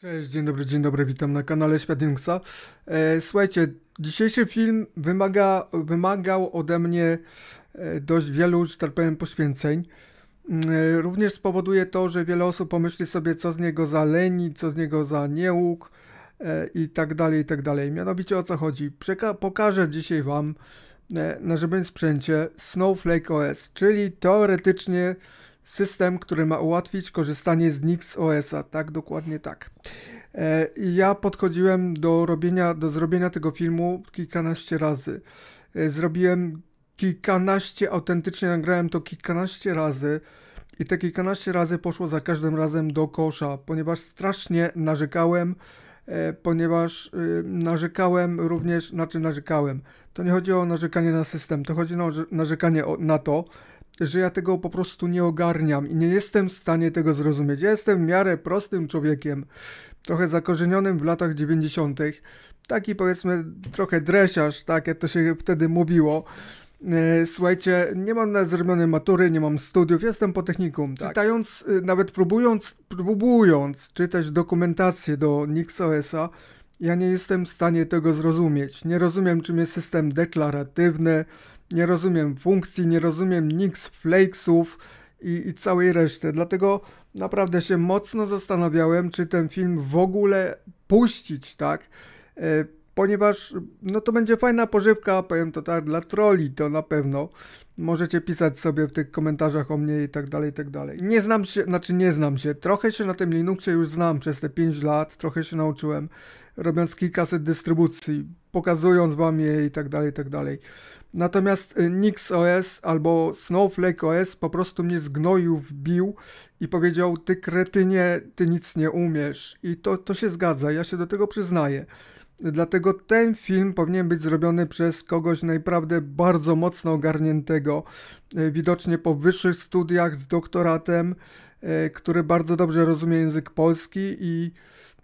Cześć, dzień dobry, dzień dobry, witam na kanale Świat Newsa. E, słuchajcie, dzisiejszy film wymaga, wymagał ode mnie e, dość wielu, że tak powiem, poświęceń. Mm, e, również spowoduje to, że wiele osób pomyśli sobie, co z niego za leni, co z niego za niełóg e, i tak dalej, i tak dalej. Mianowicie o co chodzi? Przeka pokażę dzisiaj Wam e, na żywym sprzęcie Snowflake OS, czyli teoretycznie System, który ma ułatwić korzystanie z Nix OS-a, tak, dokładnie tak. E, ja podchodziłem do robienia, do zrobienia tego filmu kilkanaście razy. E, zrobiłem kilkanaście, autentycznie nagrałem to kilkanaście razy i te kilkanaście razy poszło za każdym razem do kosza, ponieważ strasznie narzekałem, e, ponieważ y, narzekałem również, na czym narzekałem. To nie chodzi o narzekanie na system, to chodzi o narzekanie na to, że ja tego po prostu nie ogarniam i nie jestem w stanie tego zrozumieć. Ja jestem w miarę prostym człowiekiem, trochę zakorzenionym w latach 90. Taki powiedzmy trochę dresiarz, tak jak to się wtedy mówiło. E, słuchajcie, nie mam nawet zrobionej matury, nie mam studiów, jestem po technikum. Tak. Czytając, y, nawet próbując, próbując czytać dokumentację do NixOS-a, ja nie jestem w stanie tego zrozumieć. Nie rozumiem, czym jest system deklaratywny, nie rozumiem funkcji, nie rozumiem nix flakesów i, i całej reszty. Dlatego naprawdę się mocno zastanawiałem, czy ten film w ogóle puścić, tak? E, ponieważ no to będzie fajna pożywka, powiem to tak, dla troli to na pewno. Możecie pisać sobie w tych komentarzach o mnie i tak dalej, i tak dalej. Nie znam się, znaczy nie znam się, trochę się na tym Linuxie już znam przez te 5 lat, trochę się nauczyłem, robiąc kilkaset dystrybucji, pokazując wam je i tak dalej, i tak dalej. Natomiast y, NixOS albo Snowflake OS po prostu mnie zgnoił, wbił i powiedział, ty kretynie, ty nic nie umiesz. I to, to się zgadza, ja się do tego przyznaję. Dlatego ten film powinien być zrobiony przez kogoś naprawdę bardzo mocno ogarniętego, e, widocznie po wyższych studiach z doktoratem, e, który bardzo dobrze rozumie język polski i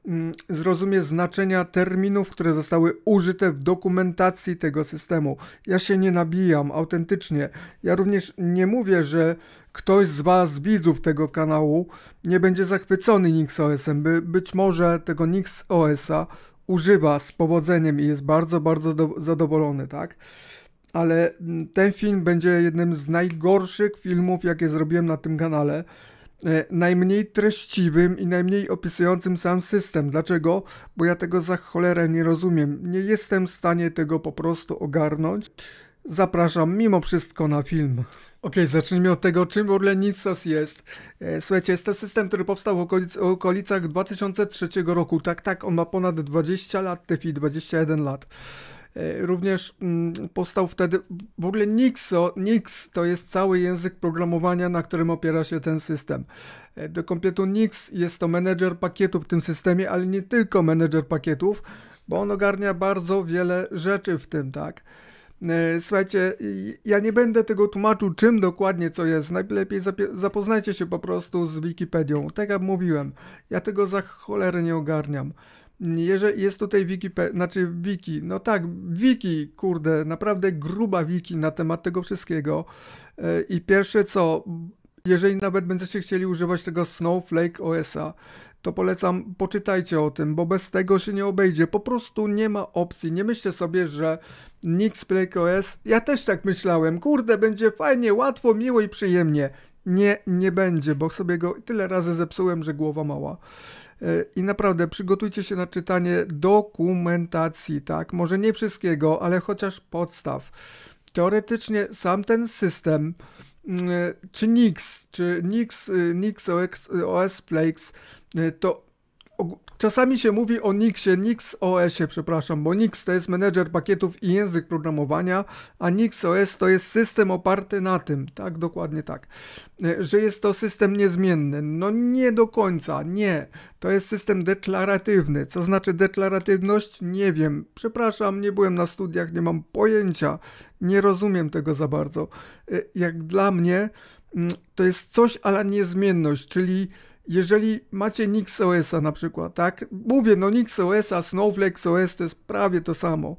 mm, zrozumie znaczenia terminów, które zostały użyte w dokumentacji tego systemu. Ja się nie nabijam, autentycznie. Ja również nie mówię, że ktoś z Was, widzów tego kanału, nie będzie zachwycony NixOS-em. By, być może tego NixOS-a używa z powodzeniem i jest bardzo, bardzo do, zadowolony, tak? Ale mm, ten film będzie jednym z najgorszych filmów, jakie zrobiłem na tym kanale. E, najmniej treściwym i najmniej opisującym sam system. Dlaczego? Bo ja tego za cholerę nie rozumiem. Nie jestem w stanie tego po prostu ogarnąć zapraszam mimo wszystko na film. Ok, zacznijmy od tego, czym Orlenicas jest. E, słuchajcie, jest to system, który powstał w okolic okolicach 2003 roku. Tak, tak, on ma ponad 20 lat, TFI 21 lat. E, również mm, powstał wtedy w ogóle Nixo. Nix to jest cały język programowania, na którym opiera się ten system. E, do kompletu Nix jest to menedżer pakietów w tym systemie, ale nie tylko menedżer pakietów, bo on ogarnia bardzo wiele rzeczy w tym, tak. E, słuchajcie, ja nie będę tego tłumaczył, czym dokładnie co jest. Najlepiej zapoznajcie się po prostu z Wikipedią. Tak jak mówiłem, ja tego za cholerę nie ogarniam. Jeżeli jest tutaj Wikipedia, znaczy wiki, no tak, wiki, kurde, naprawdę gruba wiki na temat tego wszystkiego. E, I pierwsze co, jeżeli nawet będziecie chcieli używać tego Snowflake OS, to polecam, poczytajcie o tym, bo bez tego się nie obejdzie. Po prostu nie ma opcji. Nie myślcie sobie, że Nix Flake OS, ja też tak myślałem, kurde, będzie fajnie, łatwo, miło i przyjemnie. Nie, nie będzie, bo sobie go tyle razy zepsułem, że głowa mała. E, I naprawdę przygotujcie się na czytanie dokumentacji, tak? Może nie wszystkiego, ale chociaż podstaw. Teoretycznie sam ten system czy Nix, czy Nix, y, Nix OS, OS Plex, to Czasami się mówi o Nixie, Nix OS-ie, przepraszam, bo Nix to jest menedżer pakietów i język programowania, a Nix OS to jest system oparty na tym, tak, dokładnie tak, e, że jest to system niezmienny. No nie do końca, nie. To jest system deklaratywny. Co znaczy deklaratywność? Nie wiem. Przepraszam, nie byłem na studiach, nie mam pojęcia, nie rozumiem tego za bardzo. E, jak dla mnie, mm, to jest coś, ale niezmienność, czyli jeżeli macie Nix a na przykład, tak? Mówię, no Nix a Snowflake OS to jest prawie to samo.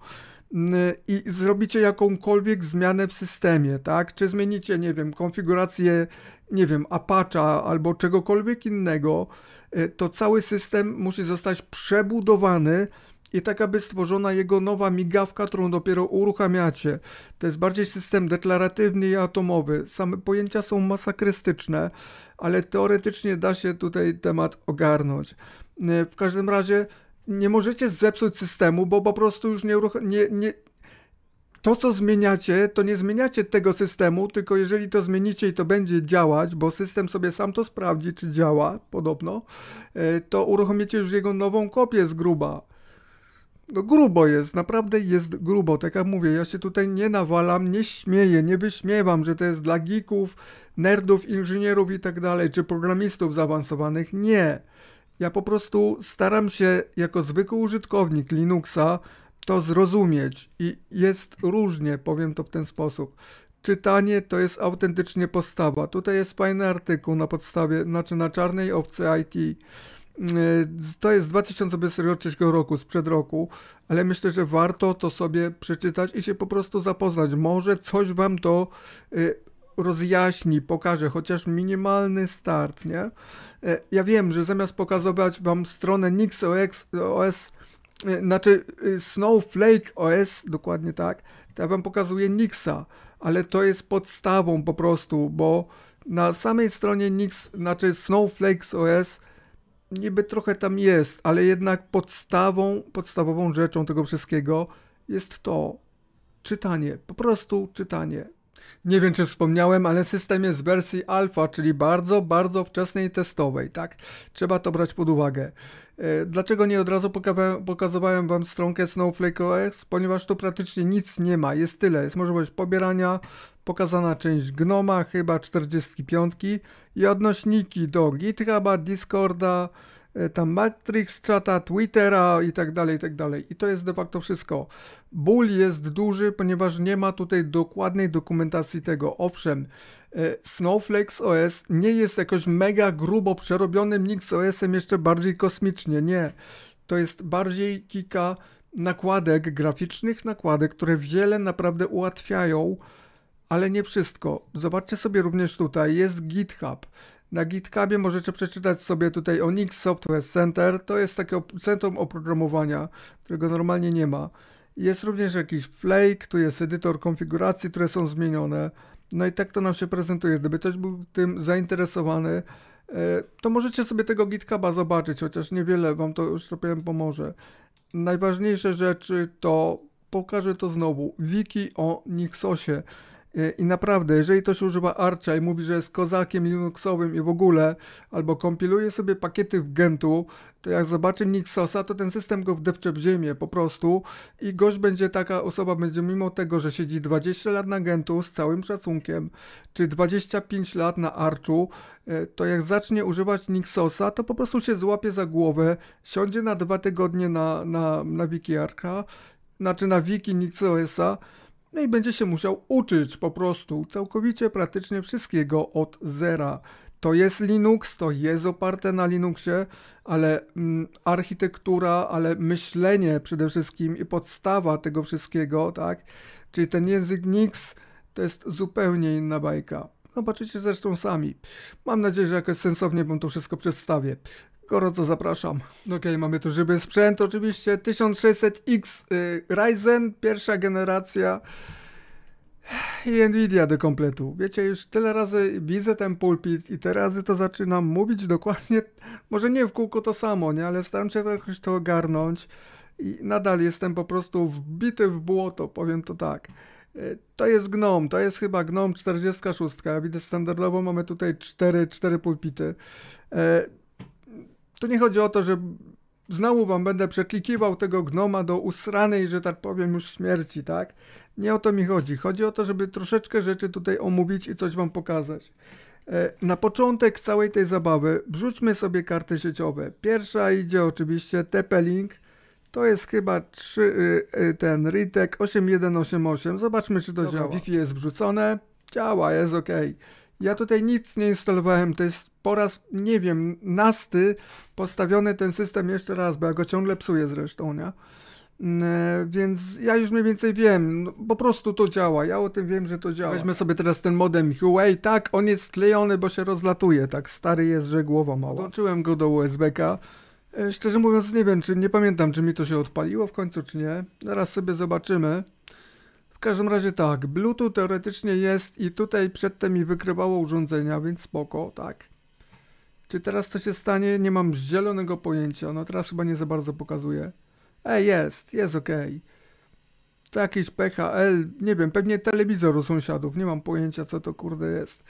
I zrobicie jakąkolwiek zmianę w systemie, tak? Czy zmienicie, nie wiem, konfigurację, nie wiem, Apache'a albo czegokolwiek innego, e, to cały system musi zostać przebudowany i tak, aby stworzona jego nowa migawka, którą dopiero uruchamiacie. To jest bardziej system deklaratywny i atomowy. Same pojęcia są masakrystyczne, ale teoretycznie da się tutaj temat ogarnąć. E, w każdym razie nie możecie zepsuć systemu, bo po prostu już nie, nie, nie to, co zmieniacie, to nie zmieniacie tego systemu, tylko jeżeli to zmienicie i to będzie działać, bo system sobie sam to sprawdzi, czy działa, podobno, e, to uruchomicie już jego nową kopię z gruba no grubo jest, naprawdę jest grubo. Tak jak mówię, ja się tutaj nie nawalam, nie śmieję, nie wyśmiewam, że to jest dla geeków, nerdów, inżynierów i tak dalej, czy programistów zaawansowanych. Nie. Ja po prostu staram się jako zwykły użytkownik Linuxa to zrozumieć i jest różnie, powiem to w ten sposób. Czytanie to jest autentycznie postawa. Tutaj jest fajny artykuł na podstawie, znaczy na czarnej owce IT E, to jest z 2023 roku, sprzed roku, ale myślę, że warto to sobie przeczytać i się po prostu zapoznać. Może coś wam to e, rozjaśni, pokaże chociaż minimalny start, nie? E, ja wiem, że zamiast pokazywać wam stronę NixOS OS, znaczy Snowflake OS, dokładnie tak, to ja wam pokazuję Nixa, ale to jest podstawą po prostu, bo na samej stronie Nix, znaczy Snowflake OS niby trochę tam jest, ale jednak podstawą, podstawową rzeczą tego wszystkiego jest to czytanie, po prostu czytanie. Nie wiem, czy wspomniałem, ale system jest w wersji alfa, czyli bardzo, bardzo wczesnej testowej, tak? Trzeba to brać pod uwagę. E, dlaczego nie od razu pokazywałem Wam stronkę Snowflake OS? Ponieważ tu praktycznie nic nie ma, jest tyle. Jest możliwość pobierania, pokazana część Gnoma, chyba 45 i odnośniki do GitHuba, Discorda, E, tam Matrix, czata Twittera i tak dalej, i tak dalej. I to jest de facto wszystko. Ból jest duży, ponieważ nie ma tutaj dokładnej dokumentacji tego. Owszem, e, Snowflake OS nie jest jakoś mega grubo przerobionym Nix OS-em jeszcze bardziej kosmicznie, nie. To jest bardziej kilka nakładek graficznych, nakładek, które wiele naprawdę ułatwiają, ale nie wszystko. Zobaczcie sobie również tutaj, jest GitHub. Na GitHubie możecie przeczytać sobie tutaj o Nix Software Center. To jest takie centrum oprogramowania, którego normalnie nie ma. Jest również jakiś flake, tu jest edytor konfiguracji, które są zmienione. No i tak to nam się prezentuje. Gdyby ktoś był tym zainteresowany, e, to możecie sobie tego GitHuba zobaczyć, chociaż niewiele wam to już to powiem pomoże. Najważniejsze rzeczy to pokażę to znowu. Wiki o Nixosie. E, I naprawdę, jeżeli ktoś używa Archa i mówi, że jest kozakiem Linuxowym i w ogóle, albo kompiluje sobie pakiety w Gentu, to jak zobaczy Nixosa, to ten system go wdepcze w ziemię po prostu i gość będzie taka osoba, będzie mimo tego, że siedzi 20 lat na Gentu z całym szacunkiem, czy 25 lat na Archu, e, to jak zacznie używać Nixosa, to po prostu się złapie za głowę, siądzie na dwa tygodnie na, na, na wiki Archa, znaczy na wiki Nixosa, no i będzie się musiał uczyć po prostu całkowicie praktycznie wszystkiego od zera. To jest Linux, to jest oparte na Linuxie, ale mm, architektura, ale myślenie przede wszystkim i podstawa tego wszystkiego, tak? Czyli ten język Nix to jest zupełnie inna bajka. Zobaczycie zresztą sami. Mam nadzieję, że jakoś sensownie Wam to wszystko przedstawię. Gorąco zapraszam. Okej, okay, mamy tu żywy sprzęt, oczywiście 1600X y, Ryzen, pierwsza generacja i Nvidia do kompletu. Wiecie, już tyle razy widzę ten pulpit i te razy to zaczynam mówić dokładnie, może nie w kółko to samo, nie, ale staram się jakoś to ogarnąć i nadal jestem po prostu wbity w błoto, powiem to tak. Y, to jest Gnom, to jest chyba Gnom 46. Widzę standardowo mamy tutaj 4, 4 pulpity. Y, to nie chodzi o to, że znowu wam będę przeklikiwał tego gnoma do usranej, że tak powiem, już śmierci, tak? Nie o to mi chodzi. Chodzi o to, żeby troszeczkę rzeczy tutaj omówić i coś wam pokazać. E, na początek całej tej zabawy wrzućmy sobie karty sieciowe. Pierwsza idzie oczywiście TP-Link. To jest chyba 3, y, y, ten Ritek 8188. Zobaczmy, czy to Dobra, działa. Wi-Fi jest wrzucone. Działa, jest ok. Ja tutaj nic nie instalowałem, to jest po raz, nie wiem, nasty postawiony ten system jeszcze raz, bo ja go ciągle psuję zresztą, nie? Mm, e, więc ja już mniej więcej wiem, no, po prostu to działa, ja o tym wiem, że to działa. Weźmy sobie teraz ten modem Huawei, tak, on jest sklejony, bo się rozlatuje, tak, stary jest, że głowa mała. Włączyłem go do USB-ka, e, szczerze mówiąc nie wiem, czy nie pamiętam, czy mi to się odpaliło w końcu, czy nie, zaraz sobie zobaczymy. W każdym razie tak, Bluetooth teoretycznie jest i tutaj przedtem mi wykrywało urządzenia, więc spoko, tak. Czy teraz co się stanie? Nie mam zielonego pojęcia. No teraz chyba nie za bardzo pokazuje. E, jest, jest ok. To jakiś PHL, nie wiem, pewnie telewizor u sąsiadów. Nie mam pojęcia, co to kurde jest.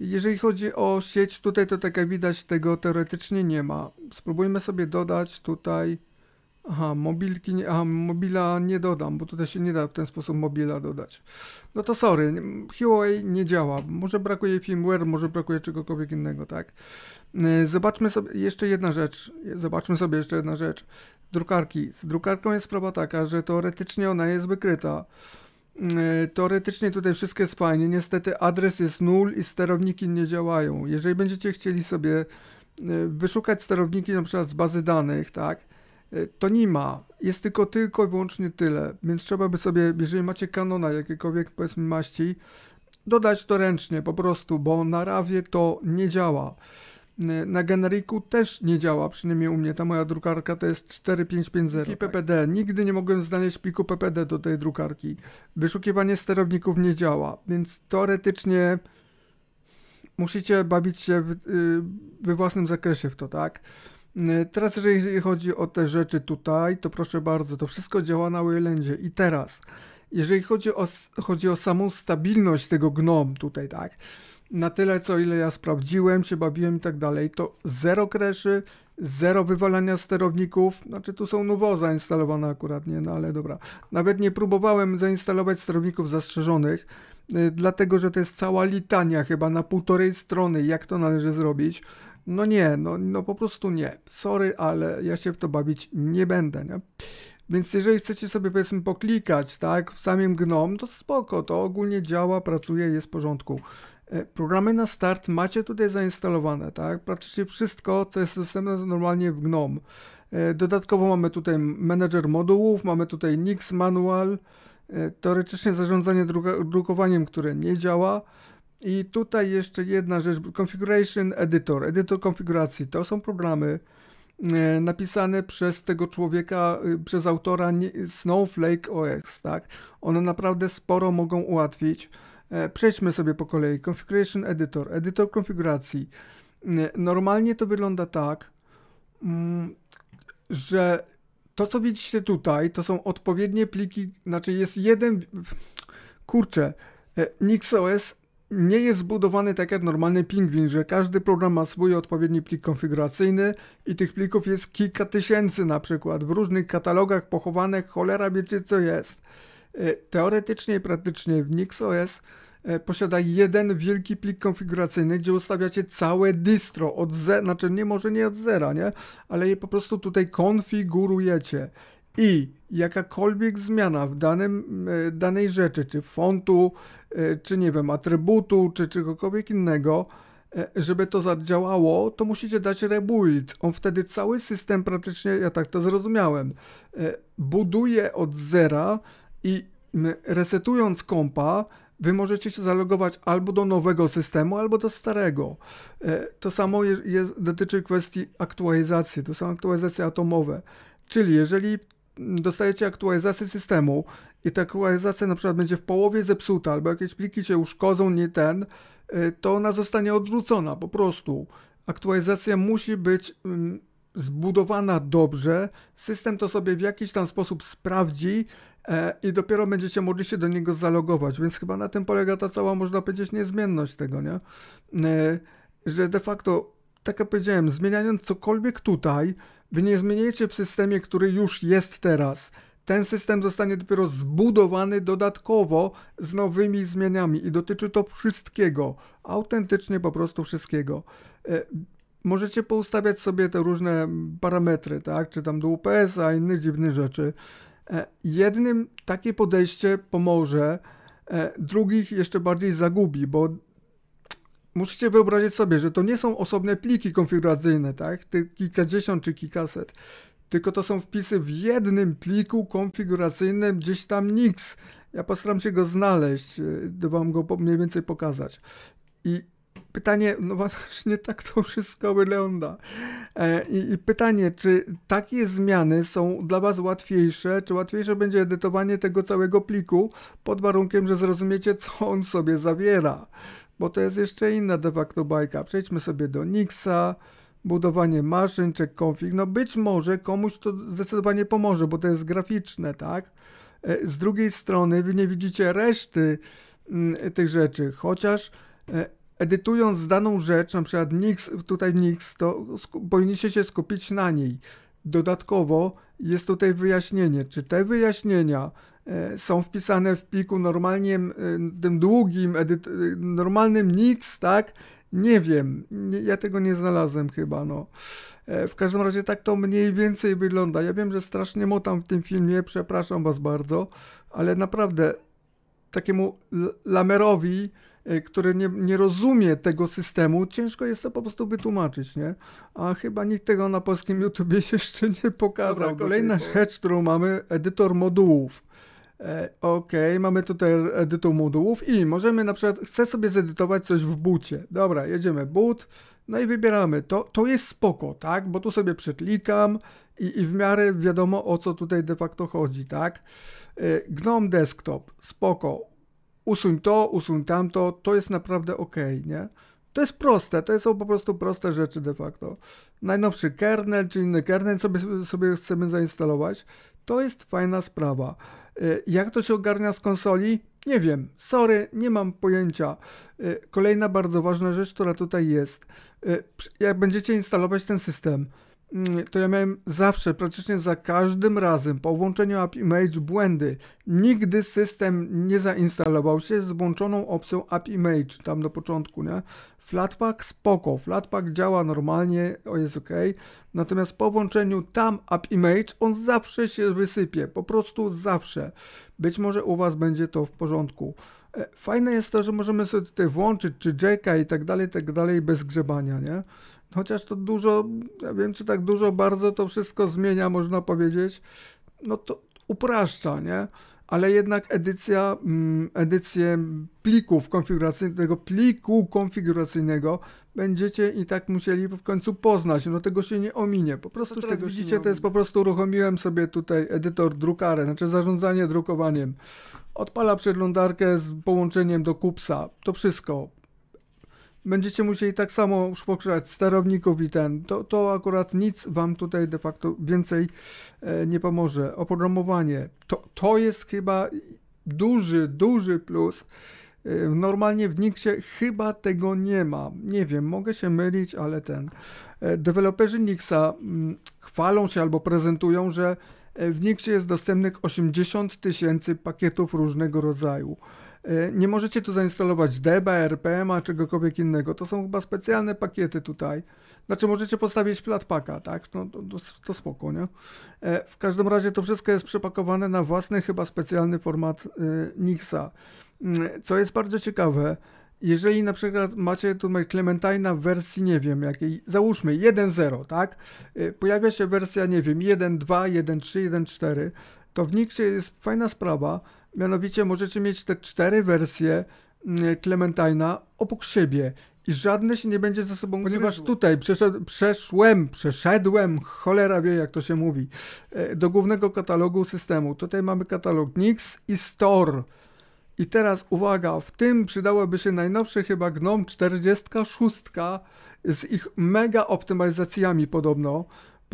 Jeżeli chodzi o sieć tutaj, to tak jak widać, tego teoretycznie nie ma. Spróbujmy sobie dodać tutaj Aha, mobilki, nie, aha, mobila nie dodam, bo tutaj się nie da w ten sposób mobila dodać. No to sorry, Huawei nie działa. Może brakuje firmware, może brakuje czegokolwiek innego, tak? E, zobaczmy sobie jeszcze jedna rzecz. Zobaczmy sobie jeszcze jedna rzecz. Drukarki. Z drukarką jest sprawa taka, że teoretycznie ona jest wykryta. E, teoretycznie tutaj wszystko jest fajnie, niestety adres jest nul i sterowniki nie działają. Jeżeli będziecie chcieli sobie e, wyszukać sterowniki na przykład z bazy danych, tak? E, to nie ma. Jest tylko tylko i wyłącznie tyle, więc trzeba by sobie, jeżeli macie kanona jakiekolwiek powiedzmy maści, dodać to ręcznie po prostu, bo na rawie to nie działa. E, na generiku też nie działa, przynajmniej u mnie, ta moja drukarka to jest 4550 i PPD. Nigdy nie mogłem znaleźć pliku PPD do tej drukarki. Wyszukiwanie sterowników nie działa, więc teoretycznie musicie bawić się y, we własnym zakresie w to, tak? Y, teraz jeżeli chodzi o te rzeczy tutaj, to proszę bardzo, to wszystko działa na Waylandzie. I teraz, jeżeli chodzi o, chodzi o samą stabilność tego GNOM tutaj, tak, na tyle co ile ja sprawdziłem, się bawiłem i tak dalej, to zero kreszy, zero wywalania sterowników, znaczy tu są nowo zainstalowane akurat, nie, no ale dobra. Nawet nie próbowałem zainstalować sterowników zastrzeżonych, y, dlatego że to jest cała litania chyba na półtorej strony, jak to należy zrobić. No nie, no, no po prostu nie. Sorry, ale ja się w to bawić nie będę, nie? Więc jeżeli chcecie sobie powiedzmy poklikać, tak, w samym GNOME, to spoko, to ogólnie działa, pracuje, jest w porządku. E, programy na start macie tutaj zainstalowane, tak? Praktycznie wszystko, co jest dostępne normalnie w GNOME. E, dodatkowo mamy tutaj manager modułów, mamy tutaj Nix Manual, e, teoretycznie zarządzanie drukowaniem, które nie działa, i tutaj jeszcze jedna rzecz, Configuration Editor, edytor konfiguracji, to są programy e, napisane przez tego człowieka, y, przez autora Snowflake OS, tak? One naprawdę sporo mogą ułatwić. E, przejdźmy sobie po kolei. Configuration Editor, edytor konfiguracji. E, normalnie to wygląda tak, mm, że to, co widzicie tutaj, to są odpowiednie pliki, znaczy jest jeden, kurczę, NixOS nie jest zbudowany tak jak normalny pingwin, że każdy program ma swój odpowiedni plik konfiguracyjny i tych plików jest kilka tysięcy na przykład w różnych katalogach pochowanych, cholera wiecie co jest. E, teoretycznie i praktycznie w NixOS e, posiada jeden wielki plik konfiguracyjny, gdzie ustawiacie całe distro od zera, znaczy nie może nie od zera, nie? Ale je po prostu tutaj konfigurujecie i jakakolwiek zmiana w danym, e, danej rzeczy, czy fontu, e, czy nie wiem, atrybutu, czy czegokolwiek innego, e, żeby to zadziałało, to musicie dać rebuild. On wtedy cały system praktycznie, ja tak to zrozumiałem, buduje od zera i resetując kompa, wy możecie się zalogować albo do nowego systemu, albo do starego. To samo jest, dotyczy kwestii aktualizacji, to są aktualizacje atomowe. Czyli jeżeli dostajecie aktualizację systemu i ta aktualizacja na przykład będzie w połowie zepsuta, albo jakieś pliki cię uszkodzą, nie ten, y, to ona zostanie odrzucona po prostu. Aktualizacja musi być mm, zbudowana dobrze, system to sobie w jakiś tam sposób sprawdzi e, i dopiero będziecie mogli się do niego zalogować, więc chyba na tym polega ta cała, można powiedzieć, niezmienność tego, nie? E, że de facto tak jak powiedziałem, zmieniając cokolwiek tutaj, wy nie zmieniacie w systemie, który już jest teraz. Ten system zostanie dopiero zbudowany dodatkowo z nowymi zmianami i dotyczy to wszystkiego, autentycznie po prostu wszystkiego. E, możecie poustawiać sobie te różne parametry, tak, czy tam do UPS, a inne dziwne rzeczy. E, jednym takie podejście pomoże, e, drugich jeszcze bardziej zagubi, bo musicie wyobrazić sobie, że to nie są osobne pliki konfiguracyjne, tak? Ty kilkadziesiąt czy kilkaset. Tylko to są wpisy w jednym pliku konfiguracyjnym, gdzieś tam Nix. Ja postaram się go znaleźć, by wam go mniej więcej pokazać. I pytanie, no właśnie tak to wszystko wygląda. E, i, I pytanie, czy takie zmiany są dla Was łatwiejsze, czy łatwiejsze będzie edytowanie tego całego pliku pod warunkiem, że zrozumiecie, co on sobie zawiera bo to jest jeszcze inna de facto bajka. Przejdźmy sobie do Nixa, budowanie maszyn, check config. No być może komuś to zdecydowanie pomoże, bo to jest graficzne, tak? E, z drugiej strony wy nie widzicie reszty mm, tych rzeczy, chociaż e, edytując daną rzecz, na przykład Nix, tutaj Nix, to powinniście się skupić na niej. Dodatkowo jest tutaj wyjaśnienie. Czy te wyjaśnienia E, są wpisane w pliku normalnie, e, tym długim, e, normalnym nic, tak? Nie wiem, ja tego nie znalazłem chyba, no. W każdym razie tak to mniej więcej wygląda. Ja wiem, że strasznie motam w tym filmie, przepraszam was bardzo, ale naprawdę takiemu lamerowi, który nie, nie rozumie tego systemu, ciężko jest to po prostu wytłumaczyć, nie? A chyba nikt tego na polskim YouTubie jeszcze nie pokazał. Kolejna rzecz, którą mamy, edytor modułów. E, ok, mamy tutaj e, edytu modułów i możemy na przykład, chcę sobie zedytować coś w bucie. Dobra, jedziemy boot, no i wybieramy. To, to jest spoko, tak? Bo tu sobie przyklikam i, i w miarę wiadomo o co tutaj de facto chodzi, tak? E, GNOME Desktop, spoko. Usuń to, usuń tamto, to jest naprawdę ok, nie? To jest proste, to są po prostu proste rzeczy de facto. Najnowszy kernel czy inny kernel sobie, sobie chcemy zainstalować, to jest fajna sprawa. E, jak to się ogarnia z konsoli? Nie wiem, sorry, nie mam pojęcia. E, kolejna bardzo ważna rzecz, która tutaj jest. E, jak będziecie instalować ten system, Mm, to ja miałem zawsze, praktycznie za każdym razem po włączeniu AppImage błędy. Nigdy system nie zainstalował się z włączoną opcją AppImage tam do początku, nie? Flatpak spoko, Flatpak działa normalnie, o jest ok. Natomiast po włączeniu tam AppImage on zawsze się wysypie, po prostu zawsze. Być może u Was będzie to w porządku. E, fajne jest to, że możemy sobie tutaj włączyć, czy jacka i tak dalej, i tak dalej bez grzebania, nie? chociaż to dużo, ja wiem czy tak dużo, bardzo to wszystko zmienia, można powiedzieć, no to upraszcza, nie? Ale jednak edycja, mm, edycję plików konfiguracyjnych, tego pliku konfiguracyjnego będziecie i tak musieli w końcu poznać. No tego się nie ominie. Po prostu jak tego widzicie, to jest po prostu uruchomiłem sobie tutaj edytor drukarę, znaczy zarządzanie drukowaniem. Odpala przeglądarkę z połączeniem do kupsa. To wszystko będziecie musieli tak samo już pokrzać sterowników i ten. To, to akurat nic Wam tutaj de facto więcej e, nie pomoże. Oprogramowanie to, to jest chyba duży, duży plus. E, normalnie w Nixie chyba tego nie ma. Nie wiem, mogę się mylić, ale ten. E, deweloperzy Nixa mm, chwalą się albo prezentują, że w Nixie jest dostępnych 80 tysięcy pakietów różnego rodzaju. E, nie możecie tu zainstalować DB, RPM-a, czegokolwiek innego. To są chyba specjalne pakiety tutaj. Znaczy możecie postawić flatpaka, tak? No, to, to spoko, nie? E, w każdym razie to wszystko jest przepakowane na własny, chyba specjalny format e, Nixa. Mm, co jest bardzo ciekawe, jeżeli na przykład macie tu Clementina w wersji, nie wiem, jakiej, załóżmy 1.0, tak? Pojawia się wersja, nie wiem, 1.2, 1.3, 1.4, to w Nixie jest fajna sprawa, Mianowicie możecie mieć te cztery wersje mm, Clementina obok siebie i żadne się nie będzie ze sobą Ponieważ tutaj przeszedł, przeszłem, przeszedłem, cholera wie jak to się mówi, e, do głównego katalogu systemu. Tutaj mamy katalog Nix i Store. I teraz uwaga, w tym przydałoby się najnowsze chyba GNOME 46 z ich mega optymalizacjami podobno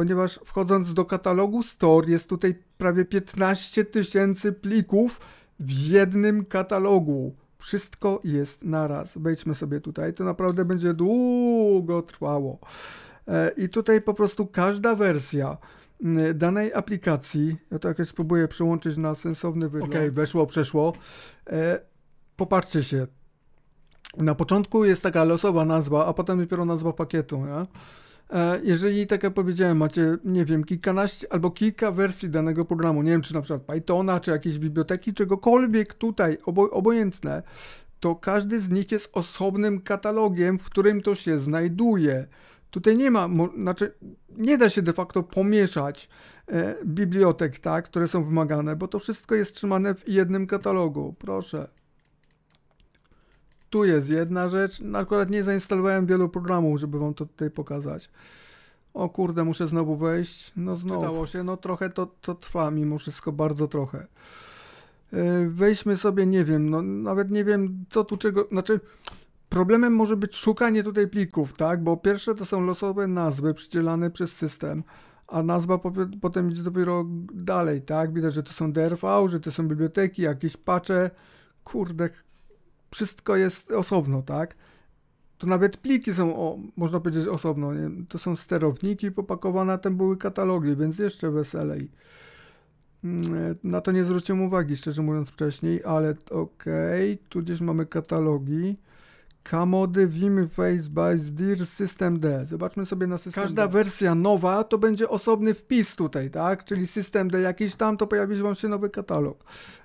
ponieważ wchodząc do katalogu Store jest tutaj prawie 15 tysięcy plików w jednym katalogu. Wszystko jest naraz. Wejdźmy sobie tutaj, to naprawdę będzie długo trwało. E, I tutaj po prostu każda wersja danej aplikacji, ja to jakoś spróbuję przełączyć na sensowny wygląd. Okej, okay, weszło, przeszło. E, popatrzcie się. Na początku jest taka losowa nazwa, a potem dopiero nazwa pakietu. Nie? E, jeżeli, tak jak powiedziałem, macie, nie wiem, kilkanaście albo kilka wersji danego programu, nie wiem, czy na przykład Pythona, czy jakiejś biblioteki, czegokolwiek tutaj, obo, obojętne, to każdy z nich jest osobnym katalogiem, w którym to się znajduje. Tutaj nie ma, znaczy nie da się de facto pomieszać e, bibliotek, tak, które są wymagane, bo to wszystko jest trzymane w jednym katalogu. Proszę tu jest jedna rzecz. No, akurat nie zainstalowałem wielu programów, żeby wam to tutaj pokazać. O kurde, muszę znowu wejść. No znowu. Czytało się, no trochę to, to trwa mimo wszystko, bardzo trochę. E, Wejdźmy sobie, nie wiem, no nawet nie wiem co tu czego, znaczy problemem może być szukanie tutaj plików, tak, bo pierwsze to są losowe nazwy przydzielane przez system, a nazwa po, potem idzie dopiero dalej, tak, widać, że to są DRV, że to są biblioteki, jakieś pacze, kurde, wszystko jest osobno, tak? To nawet pliki są, o, można powiedzieć, osobno. Nie? To są sterowniki popakowane, tam były katalogi, więc jeszcze weselej. Mm, na to nie zwróciłem uwagi, szczerze mówiąc, wcześniej, ale okej, okay, tu gdzieś mamy katalogi. Kamody Vim Face by Dear System D. Zobaczmy sobie na system Każda D. wersja nowa to będzie osobny wpis tutaj, tak? Czyli system D jakiś tam, to pojawi się Wam się nowy katalog.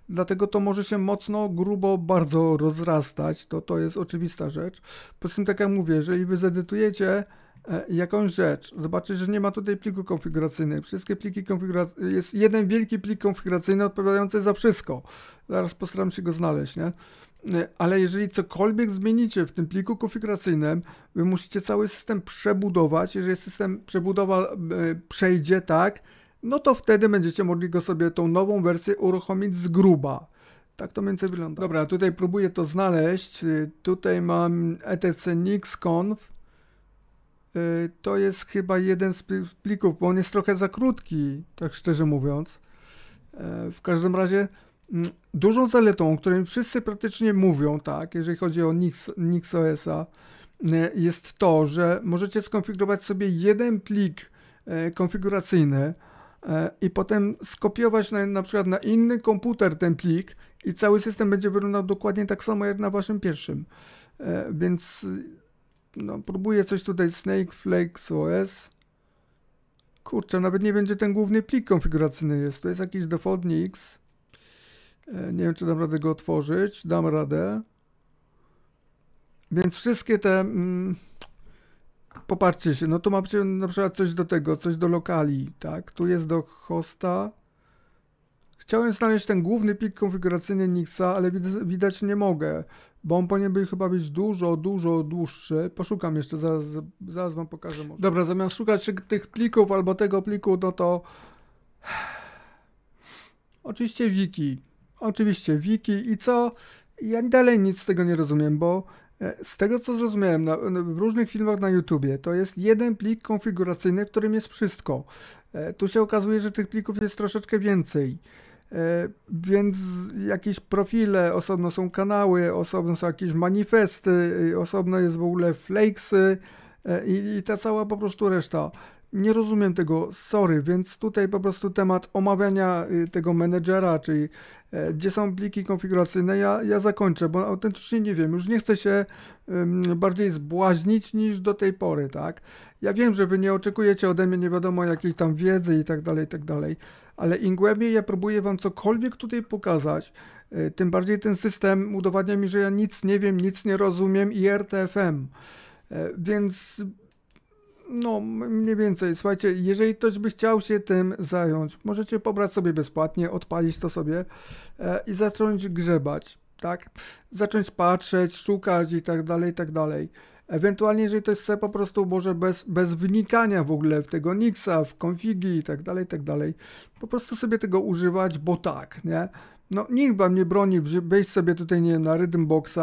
Dlatego to może się mocno, grubo, bardzo rozrastać. To, to jest oczywista rzecz. Po tym, tak jak mówię, jeżeli Wy zedytujecie e, jakąś rzecz, zobaczycie, że nie ma tutaj pliku konfiguracyjnego. Wszystkie pliki konfiguracyjne, jest jeden wielki plik konfiguracyjny odpowiadający za wszystko. Zaraz postaram się go znaleźć, nie? E, ale jeżeli cokolwiek zmienicie w tym pliku konfiguracyjnym, wy musicie cały system przebudować. Jeżeli system przebudowa e, przejdzie, tak, no to wtedy będziecie mogli go sobie tą nową wersję uruchomić z gruba. Tak to mniej więcej wygląda. Dobra, tutaj próbuję to znaleźć. E, tutaj mam etc nixconf. To jest chyba jeden z plików, bo on jest trochę za krótki, tak szczerze mówiąc. W każdym razie Mm, dużą zaletą, o której wszyscy praktycznie mówią, tak, jeżeli chodzi o Nix, NixOS-a, mm, jest to, że możecie skonfigurować sobie jeden plik e, konfiguracyjny e, i potem skopiować na, na przykład na inny komputer ten plik i cały system będzie wyglądał dokładnie tak samo jak na waszym pierwszym. E, więc no, próbuję coś tutaj Snake Flakes OS. Kurczę, nawet nie będzie ten główny plik konfiguracyjny jest. To jest jakiś default Nix. E, nie wiem, czy dam radę go otworzyć. Dam radę. Więc wszystkie te... Mm, popatrzcie się, no tu macie na przykład coś do tego, coś do lokali, tak? Tu jest do hosta. Chciałem znaleźć ten główny plik konfiguracyjny Nixa, ale widać nie mogę, bo on powinien być chyba być dużo, dużo dłuższy. Poszukam jeszcze, zaraz, zaraz wam pokażę. Może. Dobra, zamiast szukać tych plików albo tego pliku, no to... Oczywiście wiki. Oczywiście wiki i co? Ja dalej nic z tego nie rozumiem, bo e, z tego co zrozumiałem na, w różnych filmach na YouTubie, to jest jeden plik konfiguracyjny, w którym jest wszystko. E, tu się okazuje, że tych plików jest troszeczkę więcej. E, więc jakieś profile, osobno są kanały, osobno są jakieś manifesty, osobno jest w ogóle flakesy i, i ta cała po prostu reszta nie rozumiem tego, sorry, więc tutaj po prostu temat omawiania y, tego menedżera, czyli e, gdzie są pliki konfiguracyjne, ja, ja zakończę, bo autentycznie nie wiem, już nie chcę się bardziej zbłaźnić niż do tej pory, tak? Ja wiem, że wy nie oczekujecie ode mnie nie wiadomo jakiej tam wiedzy i tak dalej, i tak dalej, ale im głębiej ja próbuję wam cokolwiek tutaj pokazać, y, tym bardziej ten system udowadnia mi, że ja nic nie wiem, nic nie rozumiem i RTFM. E, więc no, mniej więcej. Słuchajcie, jeżeli ktoś by chciał się tym zająć, możecie pobrać sobie bezpłatnie, odpalić to sobie e, i zacząć grzebać, tak? Zacząć patrzeć, szukać i tak dalej, i tak dalej. Ewentualnie, jeżeli ktoś chce po prostu może bez, bez wnikania w ogóle w tego Nixa, w konfigi i tak dalej, i tak dalej, po prostu sobie tego używać, bo tak, nie? No nikt wam nie broni, wejść sobie tutaj nie wiem, na Rhythmboxa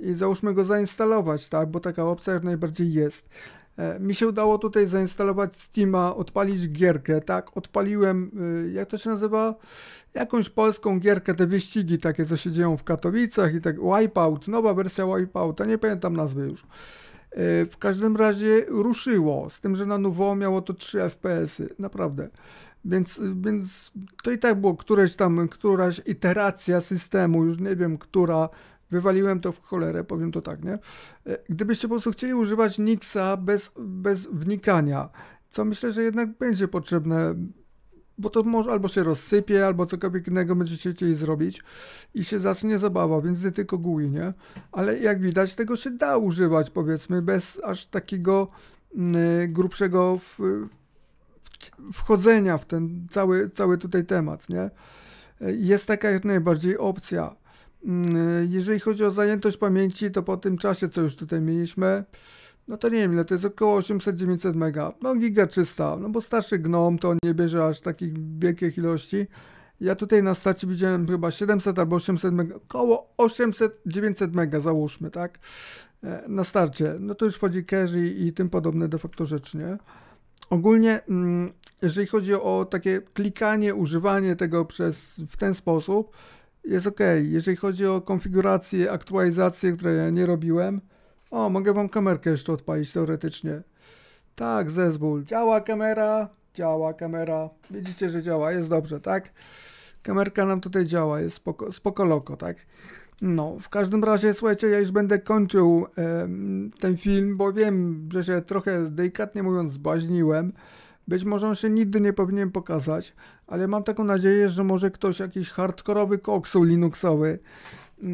i załóżmy go zainstalować, tak? Bo taka opcja jak najbardziej jest. E, mi się udało tutaj zainstalować Steama, odpalić gierkę, tak? Odpaliłem, y, jak to się nazywa? Jakąś polską gierkę, te wyścigi takie, co się dzieją w Katowicach i tak, Wipeout, nowa wersja Wipeouta, nie pamiętam nazwy już. E, w każdym razie ruszyło, z tym, że na nowo miało to 3 FPS-y, naprawdę. Więc, y, więc to i tak było któreś tam, któraś iteracja systemu, już nie wiem, która wywaliłem to w cholerę, powiem to tak, nie? E, gdybyście po prostu chcieli używać Nixa bez, bez wnikania, co myślę, że jednak będzie potrzebne, bo to może albo się rozsypie, albo cokolwiek innego będziecie chcieli zrobić i się zacznie zabawa, więc nie tylko GUI, nie? Ale jak widać, tego się da używać, powiedzmy, bez aż takiego y, grubszego w, wchodzenia w ten cały, cały tutaj temat, nie? E, jest taka jak najbardziej opcja. Mm, jeżeli chodzi o zajętość pamięci, to po tym czasie, co już tutaj mieliśmy, no to nie wiem ile, to jest około 800-900 mega, no giga 300, no bo starszy GNOM to nie bierze aż takich wielkich ilości. Ja tutaj na stacie widziałem chyba 700 albo 800 mega, około 800-900 mega załóżmy, tak? E, na starcie, no to już wchodzi carry i, i tym podobne de facto rzeczy, nie? Ogólnie, mm, jeżeli chodzi o takie klikanie, używanie tego przez w ten sposób, jest ok. Jeżeli chodzi o konfigurację, aktualizację, które ja nie robiłem, o, mogę wam kamerkę jeszcze odpalić teoretycznie. Tak, zezwól. Działa kamera, działa kamera. Widzicie, że działa, jest dobrze, tak? Kamerka nam tutaj działa, jest spoko, spoko loko, tak? No, w każdym razie, słuchajcie, ja już będę kończył e, ten film, bo wiem, że się trochę delikatnie mówiąc zbaźniłem. Być może on się nigdy nie powinien pokazać, ale mam taką nadzieję, że może ktoś, jakiś hardkorowy koksu linuxowy, yy,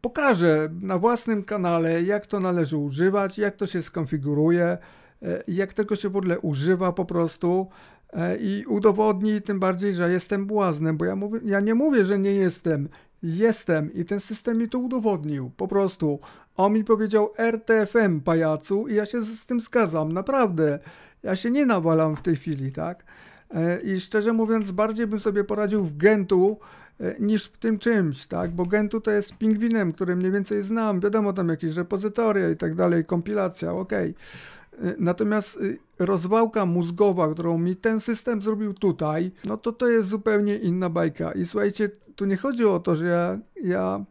pokaże na własnym kanale, jak to należy używać, jak to się skonfiguruje, yy, jak tego się w ogóle używa po prostu e, i udowodni tym bardziej, że jestem błaznem, bo ja, mówię, ja nie mówię, że nie jestem. Jestem i ten system mi to udowodnił. Po prostu. On mi powiedział RTFM, pajacu, i ja się z tym zgadzam, naprawdę. Ja się nie nawalam w tej chwili, tak? E, I szczerze mówiąc, bardziej bym sobie poradził w Gentu e, niż w tym czymś, tak? Bo Gentu to jest pingwinem, który mniej więcej znam. Wiadomo, tam jakieś repozytoria i tak dalej, kompilacja, okej. Okay. Y, natomiast y, rozwałka mózgowa, którą mi ten system zrobił tutaj, no to to jest zupełnie inna bajka. I słuchajcie, tu nie chodzi o to, że ja, ja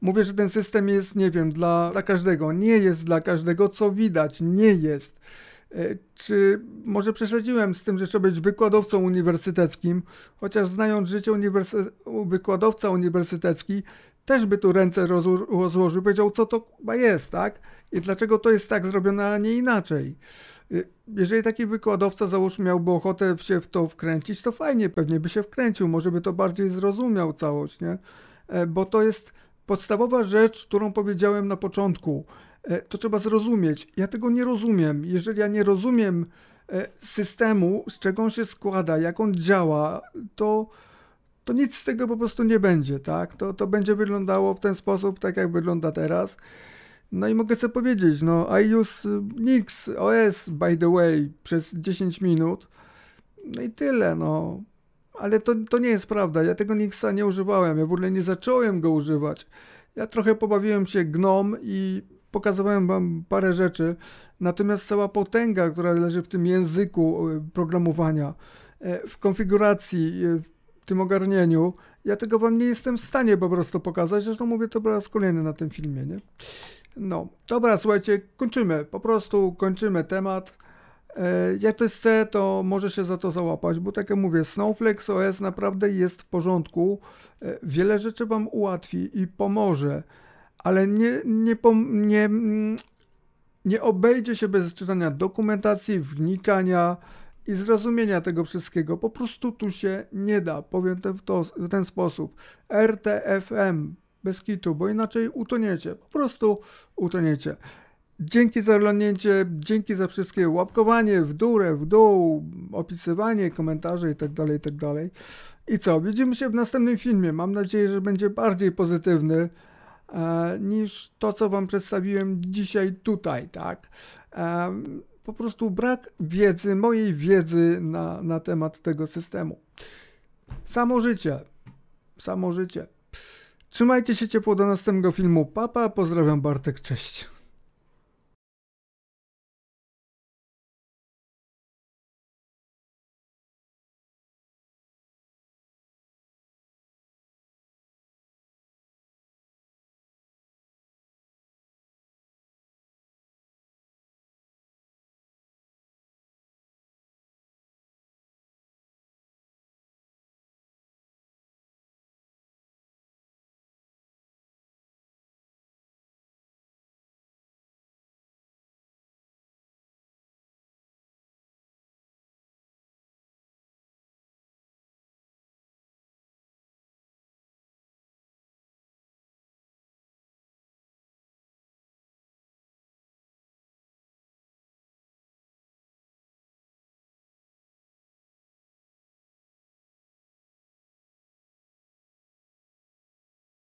mówię, że ten system jest, nie wiem, dla, dla każdego. Nie jest dla każdego, co widać, nie jest. Y, czy może przesadziłem z tym, że trzeba być wykładowcą uniwersyteckim, chociaż znając życie uniwersy wykładowca uniwersytecki też by tu ręce rozło rozłożył, powiedział, co to chyba jest, tak? i dlaczego to jest tak zrobione, a nie inaczej. Y, jeżeli taki wykładowca, załóżmy, miałby ochotę się w to wkręcić, to fajnie, pewnie by się wkręcił, może by to bardziej zrozumiał całość, nie? E, bo to jest podstawowa rzecz, którą powiedziałem na początku. E, to trzeba zrozumieć. Ja tego nie rozumiem. Jeżeli ja nie rozumiem e, systemu, z czego on się składa, jak on działa, to, to nic z tego po prostu nie będzie, tak? To, to będzie wyglądało w ten sposób, tak jak wygląda teraz. No i mogę sobie powiedzieć, no I use y, Nix OS by the way przez 10 minut. No i tyle, no. Ale to, to nie jest prawda, ja tego Nixa nie używałem, ja w ogóle nie zacząłem go używać. Ja trochę pobawiłem się gnom i pokazywałem wam parę rzeczy, natomiast cała potęga, która leży w tym języku y, programowania, e, w konfiguracji, y, w tym ogarnieniu, ja tego wam nie jestem w stanie po prostu pokazać, zresztą mówię to po raz kolejny na tym filmie, nie? No, dobra, słuchajcie, kończymy. Po prostu kończymy temat. E, jak jest chce, to może się za to załapać, bo tak jak mówię, Snowflake OS naprawdę jest w porządku. E, wiele rzeczy Wam ułatwi i pomoże, ale nie, nie, nie, mm, nie obejdzie się bez czytania dokumentacji, wnikania i zrozumienia tego wszystkiego. Po prostu tu się nie da, powiem to w, to, w ten sposób. RTFM bez kitu, bo inaczej utoniecie, po prostu utoniecie. Dzięki za oglądnięcie, dzięki za wszystkie łapkowanie w górę, w dół, opisywanie, komentarze itd., tak itd. Tak I co? Widzimy się w następnym filmie. Mam nadzieję, że będzie bardziej pozytywny e, niż to, co Wam przedstawiłem dzisiaj tutaj, tak? E, po prostu brak wiedzy, mojej wiedzy na, na temat tego systemu. Samo życie. Samo życie. Trzymajcie się ciepło do następnego filmu. Papa, pozdrawiam Bartek, cześć.